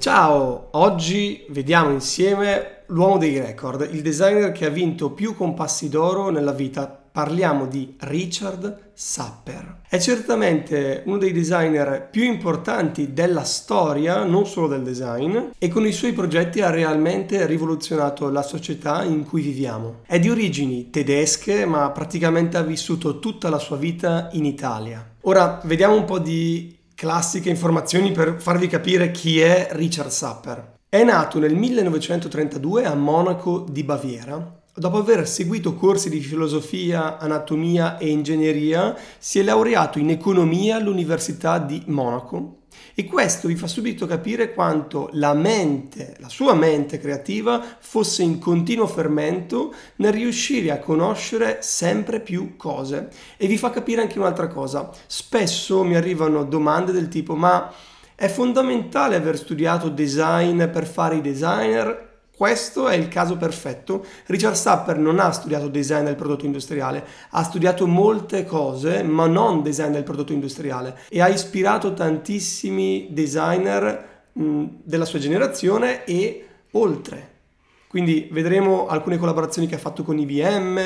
Ciao, oggi vediamo insieme l'uomo dei record, il designer che ha vinto più compassi d'oro nella vita. Parliamo di Richard Sapper. È certamente uno dei designer più importanti della storia, non solo del design, e con i suoi progetti ha realmente rivoluzionato la società in cui viviamo. È di origini tedesche, ma praticamente ha vissuto tutta la sua vita in Italia. Ora vediamo un po' di classiche informazioni per farvi capire chi è Richard Sapper. È nato nel 1932 a Monaco di Baviera. Dopo aver seguito corsi di filosofia, anatomia e ingegneria, si è laureato in economia all'Università di Monaco e questo vi fa subito capire quanto la mente, la sua mente creativa, fosse in continuo fermento nel riuscire a conoscere sempre più cose. E vi fa capire anche un'altra cosa. Spesso mi arrivano domande del tipo ma... È fondamentale aver studiato design per fare i designer questo è il caso perfetto. Richard Sapper non ha studiato design del prodotto industriale, ha studiato molte cose, ma non design del prodotto industriale e ha ispirato tantissimi designer mh, della sua generazione e oltre. Quindi vedremo alcune collaborazioni che ha fatto con IBM,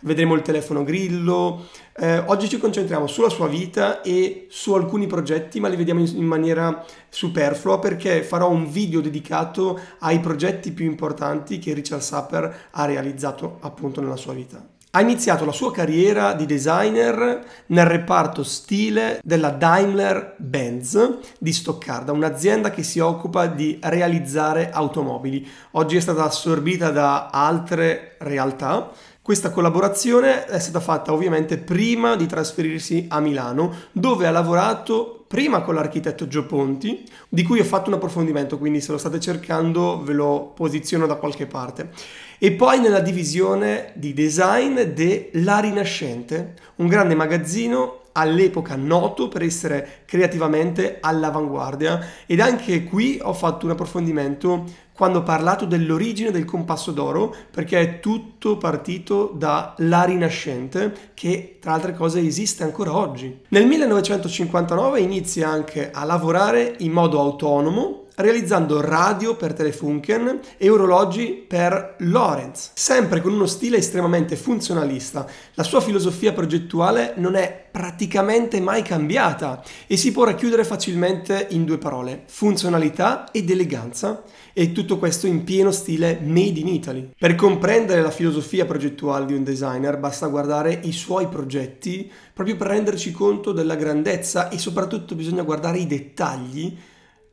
vedremo il telefono Grillo. Eh, oggi ci concentriamo sulla sua vita e su alcuni progetti, ma li vediamo in, in maniera superflua perché farò un video dedicato ai progetti più importanti che Richard Sapper ha realizzato appunto nella sua vita. Ha iniziato la sua carriera di designer nel reparto stile della Daimler-Benz di Stoccarda, un'azienda che si occupa di realizzare automobili. Oggi è stata assorbita da altre realtà questa collaborazione è stata fatta ovviamente prima di trasferirsi a Milano, dove ha lavorato prima con l'architetto Gio Ponti, di cui ho fatto un approfondimento, quindi se lo state cercando ve lo posiziono da qualche parte. E poi nella divisione di design de La Rinascente, un grande magazzino all'epoca noto per essere creativamente all'avanguardia ed anche qui ho fatto un approfondimento quando ho parlato dell'origine del compasso d'oro perché è tutto partito dalla Rinascente che tra altre cose esiste ancora oggi. Nel 1959 inizia anche a lavorare in modo autonomo realizzando radio per Telefunken e orologi per Lorenz, sempre con uno stile estremamente funzionalista. La sua filosofia progettuale non è praticamente mai cambiata e si può racchiudere facilmente in due parole, funzionalità ed eleganza, e tutto questo in pieno stile Made in Italy. Per comprendere la filosofia progettuale di un designer basta guardare i suoi progetti proprio per renderci conto della grandezza e soprattutto bisogna guardare i dettagli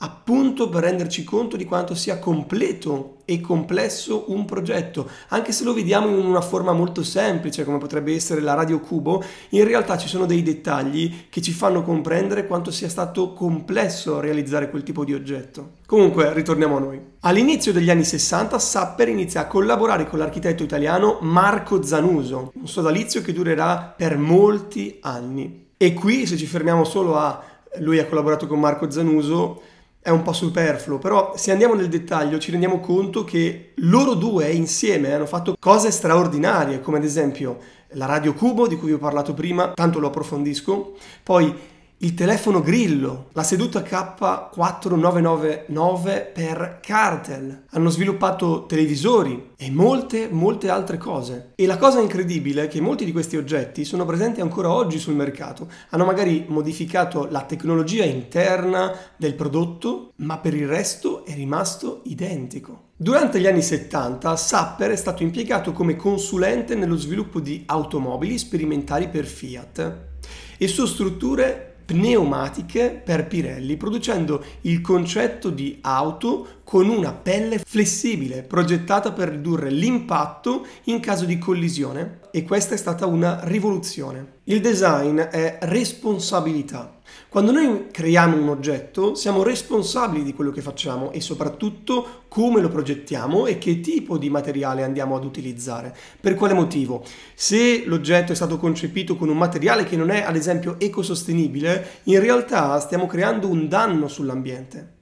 appunto per renderci conto di quanto sia completo e complesso un progetto, anche se lo vediamo in una forma molto semplice come potrebbe essere la radio cubo, in realtà ci sono dei dettagli che ci fanno comprendere quanto sia stato complesso realizzare quel tipo di oggetto. Comunque, ritorniamo a noi. All'inizio degli anni 60 Sapper inizia a collaborare con l'architetto italiano Marco Zanuso, un sodalizio che durerà per molti anni. E qui, se ci fermiamo solo a lui ha collaborato con Marco Zanuso, è un po' superfluo, però se andiamo nel dettaglio ci rendiamo conto che loro due insieme hanno fatto cose straordinarie, come ad esempio la Radio Cubo di cui vi ho parlato prima, tanto lo approfondisco, poi il telefono grillo, la seduta K4999 per Cartel. Hanno sviluppato televisori e molte, molte altre cose. E la cosa incredibile è che molti di questi oggetti sono presenti ancora oggi sul mercato. Hanno magari modificato la tecnologia interna del prodotto, ma per il resto è rimasto identico. Durante gli anni 70 Sapper è stato impiegato come consulente nello sviluppo di automobili sperimentali per Fiat e su strutture pneumatiche per Pirelli, producendo il concetto di auto con una pelle flessibile, progettata per ridurre l'impatto in caso di collisione e questa è stata una rivoluzione. Il design è responsabilità quando noi creiamo un oggetto siamo responsabili di quello che facciamo e soprattutto come lo progettiamo e che tipo di materiale andiamo ad utilizzare. Per quale motivo? Se l'oggetto è stato concepito con un materiale che non è ad esempio ecosostenibile, in realtà stiamo creando un danno sull'ambiente.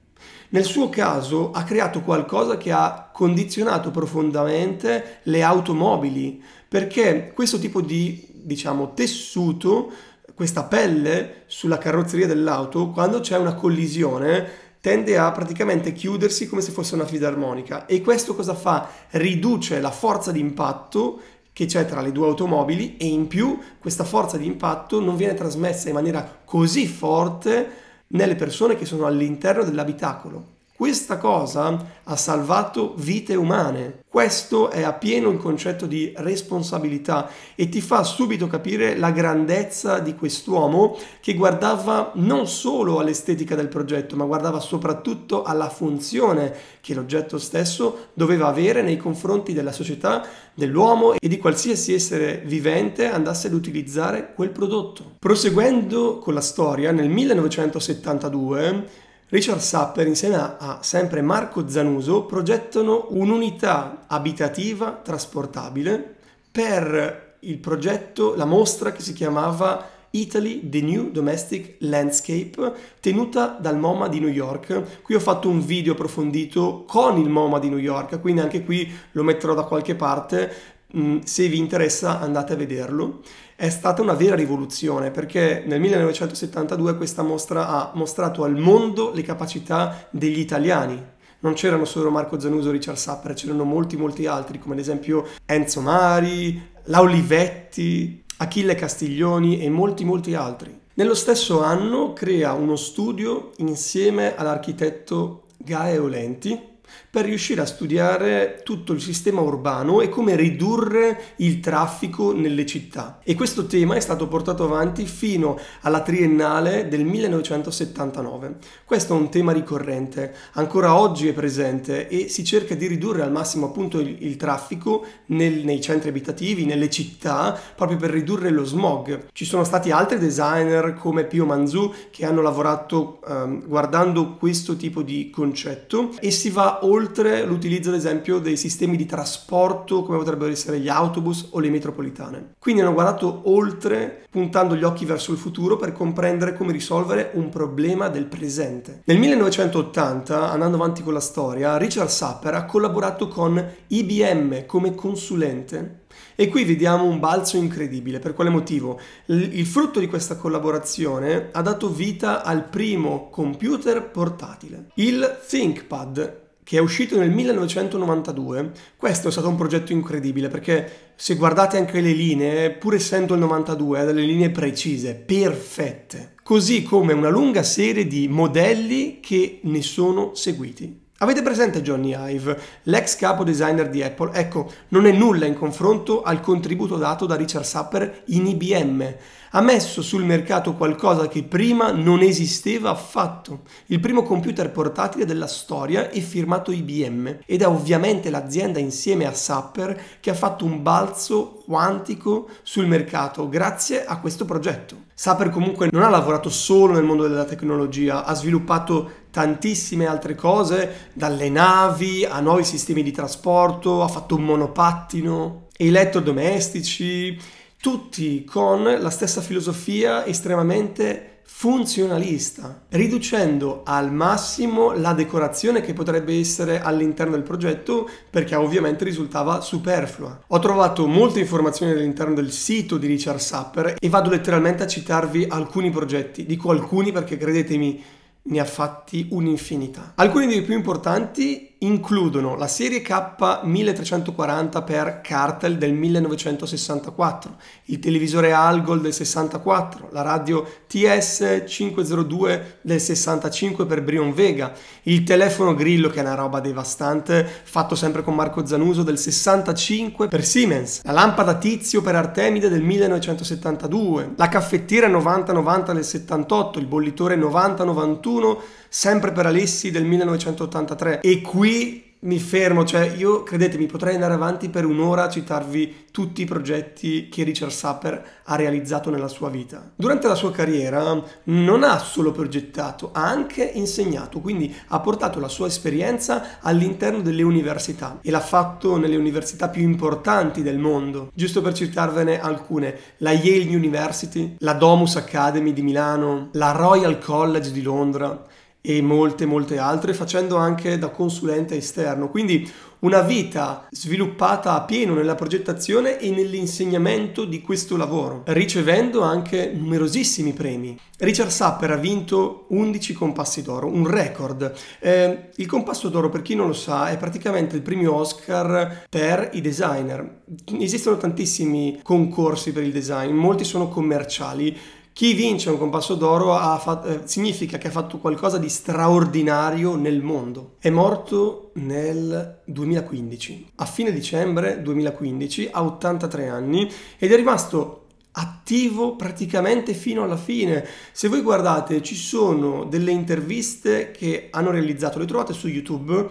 Nel suo caso ha creato qualcosa che ha condizionato profondamente le automobili, perché questo tipo di diciamo tessuto questa pelle sulla carrozzeria dell'auto, quando c'è una collisione, tende a praticamente chiudersi come se fosse una fisarmonica. E questo cosa fa? Riduce la forza di impatto che c'è tra le due automobili e in più questa forza di impatto non viene trasmessa in maniera così forte nelle persone che sono all'interno dell'abitacolo. Questa cosa ha salvato vite umane. Questo è appieno il concetto di responsabilità e ti fa subito capire la grandezza di quest'uomo che guardava non solo all'estetica del progetto, ma guardava soprattutto alla funzione che l'oggetto stesso doveva avere nei confronti della società, dell'uomo e di qualsiasi essere vivente andasse ad utilizzare quel prodotto. Proseguendo con la storia, nel 1972 Richard Sapper insieme a sempre Marco Zanuso progettano un'unità abitativa trasportabile per il progetto, la mostra che si chiamava Italy The New Domestic Landscape tenuta dal MoMA di New York. Qui ho fatto un video approfondito con il MoMA di New York, quindi anche qui lo metterò da qualche parte Mm, se vi interessa andate a vederlo. È stata una vera rivoluzione perché nel 1972 questa mostra ha mostrato al mondo le capacità degli italiani. Non c'erano solo Marco Zanuso e Richard Sapper, c'erano molti molti altri come ad esempio Enzo Mari, Laulivetti, Achille Castiglioni e molti molti altri. Nello stesso anno crea uno studio insieme all'architetto Gae Olenti per riuscire a studiare tutto il sistema urbano e come ridurre il traffico nelle città. E questo tema è stato portato avanti fino alla triennale del 1979. Questo è un tema ricorrente, ancora oggi è presente e si cerca di ridurre al massimo appunto il, il traffico nel, nei centri abitativi, nelle città, proprio per ridurre lo smog. Ci sono stati altri designer come Pio Manzù che hanno lavorato ehm, guardando questo tipo di concetto e si va oltre l'utilizzo ad esempio dei sistemi di trasporto come potrebbero essere gli autobus o le metropolitane. Quindi hanno guardato oltre puntando gli occhi verso il futuro per comprendere come risolvere un problema del presente. Nel 1980, andando avanti con la storia, Richard Sapper ha collaborato con IBM come consulente e qui vediamo un balzo incredibile. Per quale motivo? il frutto di questa collaborazione ha dato vita al primo computer portatile, il ThinkPad, che è uscito nel 1992, questo è stato un progetto incredibile perché se guardate anche le linee, pur essendo il 92, ha eh, delle linee precise, perfette, così come una lunga serie di modelli che ne sono seguiti. Avete presente Johnny Ive, l'ex capo designer di Apple? Ecco, non è nulla in confronto al contributo dato da Richard Sapper in IBM. Ha messo sul mercato qualcosa che prima non esisteva affatto, il primo computer portatile della storia e firmato IBM. Ed è ovviamente l'azienda insieme a Sapper che ha fatto un balzo quantico sul mercato grazie a questo progetto. Sapper comunque non ha lavorato solo nel mondo della tecnologia, ha sviluppato tantissime altre cose, dalle navi a nuovi sistemi di trasporto, ha fatto un monopattino, elettrodomestici, tutti con la stessa filosofia estremamente funzionalista, riducendo al massimo la decorazione che potrebbe essere all'interno del progetto perché ovviamente risultava superflua. Ho trovato molte informazioni all'interno del sito di Richard Sapper e vado letteralmente a citarvi alcuni progetti, dico alcuni perché credetemi ne ha fatti un'infinità. Alcuni dei più importanti includono la serie K 1340 per Cartel del 1964, il televisore Algol del 64, la radio TS 502 del 65 per Brion Vega, il telefono Grillo che è una roba devastante fatto sempre con Marco Zanuso del 65 per Siemens, la lampada Tizio per Artemide del 1972, la caffettiera 9090 del 78, il bollitore 9091 sempre per Alessi del 1983. E qui mi fermo, cioè io credetemi potrei andare avanti per un'ora a citarvi tutti i progetti che Richard Sapper ha realizzato nella sua vita. Durante la sua carriera non ha solo progettato, ha anche insegnato, quindi ha portato la sua esperienza all'interno delle università e l'ha fatto nelle università più importanti del mondo. Giusto per citarvene alcune, la Yale University, la Domus Academy di Milano, la Royal College di Londra, e molte molte altre facendo anche da consulente esterno. Quindi una vita sviluppata a pieno nella progettazione e nell'insegnamento di questo lavoro, ricevendo anche numerosissimi premi. Richard Sapper ha vinto 11 compassi d'oro, un record. Eh, il compasso d'oro, per chi non lo sa, è praticamente il premio Oscar per i designer. Esistono tantissimi concorsi per il design, molti sono commerciali, chi vince un compasso d'oro fatto, eh, significa che ha fatto qualcosa di straordinario nel mondo. È morto nel 2015, a fine dicembre 2015, a 83 anni, ed è rimasto attivo praticamente fino alla fine. Se voi guardate, ci sono delle interviste che hanno realizzato, le trovate su YouTube,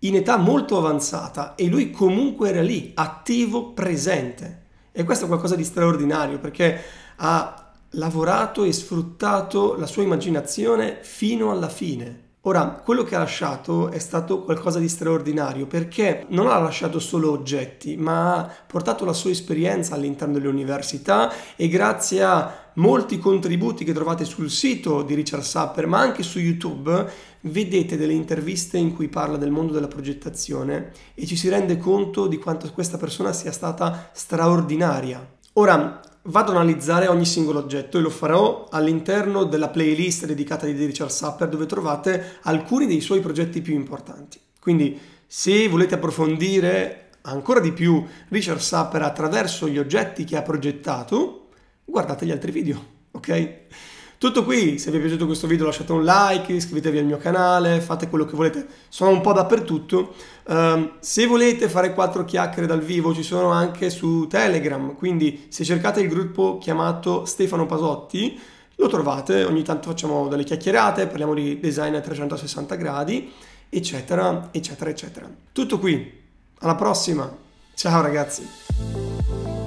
in età molto avanzata e lui comunque era lì, attivo, presente. E questo è qualcosa di straordinario perché ha lavorato e sfruttato la sua immaginazione fino alla fine. Ora, quello che ha lasciato è stato qualcosa di straordinario perché non ha lasciato solo oggetti, ma ha portato la sua esperienza all'interno delle università e grazie a molti contributi che trovate sul sito di Richard Sapper, ma anche su YouTube, vedete delle interviste in cui parla del mondo della progettazione e ci si rende conto di quanto questa persona sia stata straordinaria. Ora, Vado ad analizzare ogni singolo oggetto e lo farò all'interno della playlist dedicata di Richard Supper dove trovate alcuni dei suoi progetti più importanti. Quindi se volete approfondire ancora di più Richard Supper attraverso gli oggetti che ha progettato, guardate gli altri video, ok? Tutto qui, se vi è piaciuto questo video lasciate un like, iscrivetevi al mio canale, fate quello che volete, sono un po' dappertutto. Um, se volete fare quattro chiacchiere dal vivo ci sono anche su Telegram, quindi se cercate il gruppo chiamato Stefano Pasotti lo trovate, ogni tanto facciamo delle chiacchierate, parliamo di design a 360 gradi, eccetera, eccetera, eccetera. Tutto qui, alla prossima, ciao ragazzi!